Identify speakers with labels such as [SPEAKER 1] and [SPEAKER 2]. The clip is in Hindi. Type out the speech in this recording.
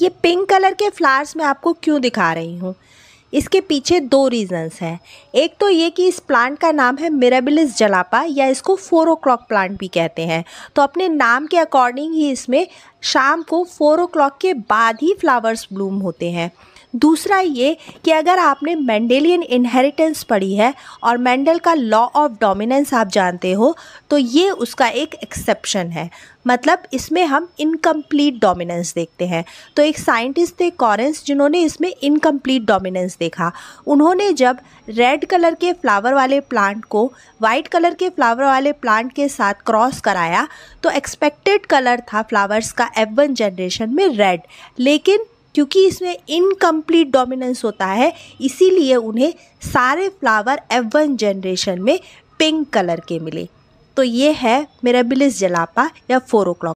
[SPEAKER 1] ये पिंक कलर के फ्लावर्स मैं आपको क्यों दिखा रही हूँ इसके पीछे दो रीज़न्स हैं एक तो ये कि इस प्लांट का नाम है मिराबिलिस जलापा या इसको फोर ओ प्लांट भी कहते हैं तो अपने नाम के अकॉर्डिंग ही इसमें शाम को फोर ओ के बाद ही फ्लावर्स ब्लूम होते हैं दूसरा ये कि अगर आपने मैंडेलियन इनहेरिटेंस पढ़ी है और मैंडल का लॉ ऑफ डोमिनेंस आप जानते हो तो ये उसका एक एक्सेप्शन है मतलब इसमें हम इनकम्प्लीट डोमिनेंस देखते हैं तो एक साइंटिस्ट थे कॉरेंस जिन्होंने इसमें इनकम्प्लीट डोमिनेंस देखा उन्होंने जब रेड कलर के फ्लावर वाले प्लांट को वाइट कलर के फ्लावर वाले प्लांट के साथ क्रॉस कराया तो एक्सपेक्टेड कलर था फ्लावर्स का एफ वन जनरेशन में रेड लेकिन क्योंकि इसमें इनकम्प्लीट डोमिनेंस होता है इसीलिए उन्हें सारे फ्लावर एवन जनरेशन में पिंक कलर के मिले तो ये है मेरा बिलिस जलापा या फोर ओ